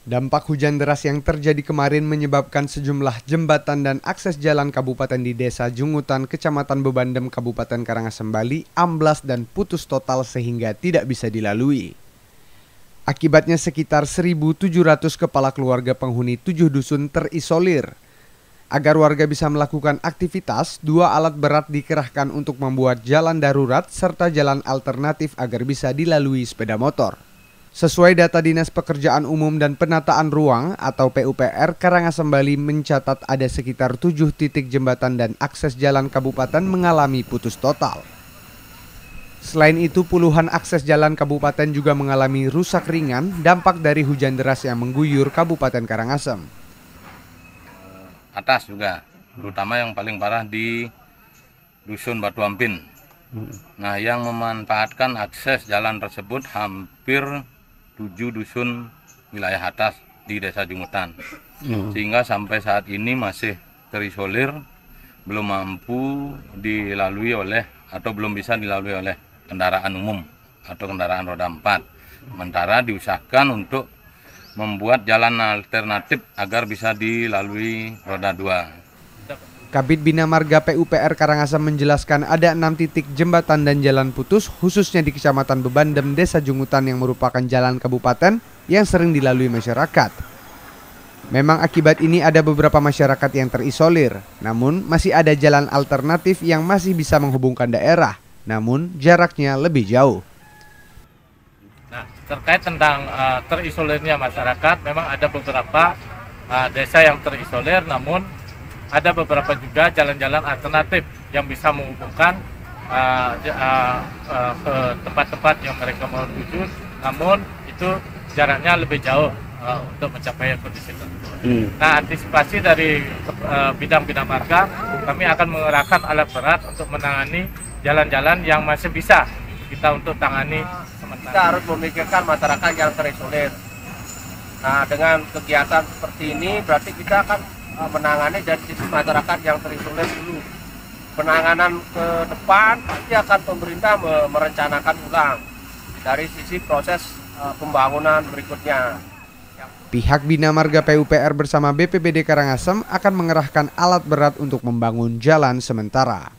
Dampak hujan deras yang terjadi kemarin menyebabkan sejumlah jembatan dan akses jalan kabupaten di Desa Jungutan, Kecamatan Bebandem, Kabupaten Karangasem, Bali amblas dan putus total sehingga tidak bisa dilalui. Akibatnya sekitar 1.700 kepala keluarga penghuni tujuh dusun terisolir. Agar warga bisa melakukan aktivitas, dua alat berat dikerahkan untuk membuat jalan darurat serta jalan alternatif agar bisa dilalui sepeda motor. Sesuai data Dinas Pekerjaan Umum dan Penataan Ruang atau PUPR, Karangasem Bali mencatat ada sekitar 7 titik jembatan dan akses jalan kabupaten mengalami putus total. Selain itu, puluhan akses jalan kabupaten juga mengalami rusak ringan dampak dari hujan deras yang mengguyur Kabupaten Karangasem. Atas juga, terutama yang paling parah di Dusun Batu Ampin. Nah, yang memanfaatkan akses jalan tersebut hampir tujuh dusun wilayah atas di Desa Jungutan. Hmm. Sehingga sampai saat ini masih terisolir, belum mampu dilalui oleh atau belum bisa dilalui oleh kendaraan umum atau kendaraan roda empat. Sementara diusahakan untuk membuat jalan alternatif agar bisa dilalui roda dua. Kabit Bina Marga PUPR Karangasem menjelaskan ada enam titik jembatan dan jalan putus khususnya di Kecamatan Bebandem, Desa Jungutan yang merupakan jalan kabupaten yang sering dilalui masyarakat. Memang akibat ini ada beberapa masyarakat yang terisolir, namun masih ada jalan alternatif yang masih bisa menghubungkan daerah, namun jaraknya lebih jauh. Nah, terkait tentang uh, terisolirnya masyarakat, memang ada beberapa uh, desa yang terisolir, namun ada beberapa juga jalan-jalan alternatif yang bisa menghubungkan uh, uh, uh, ke tempat-tempat yang mereka mau tuju namun itu jaraknya lebih jauh uh, untuk mencapai kondisi itu. Hmm. Nah, antisipasi dari uh, bidang-bidang uh, kami akan mengerahkan alat berat untuk menangani jalan-jalan yang masih bisa kita untuk tangani sementara. Kita harus memikirkan masyarakat yang terisolir. Nah, dengan kegiatan seperti ini berarti kita akan menangani eh, dari sisi masyarakat yang terisolir dulu penanganan ke depan pasti akan pemerintah merencanakan ulang dari sisi proses eh, pembangunan berikutnya. Pihak Bina Marga PUPR bersama BPBD Karangasem akan mengerahkan alat berat untuk membangun jalan sementara.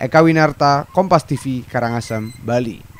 Eka Winarta, Kompas TV, Karangasem, Bali.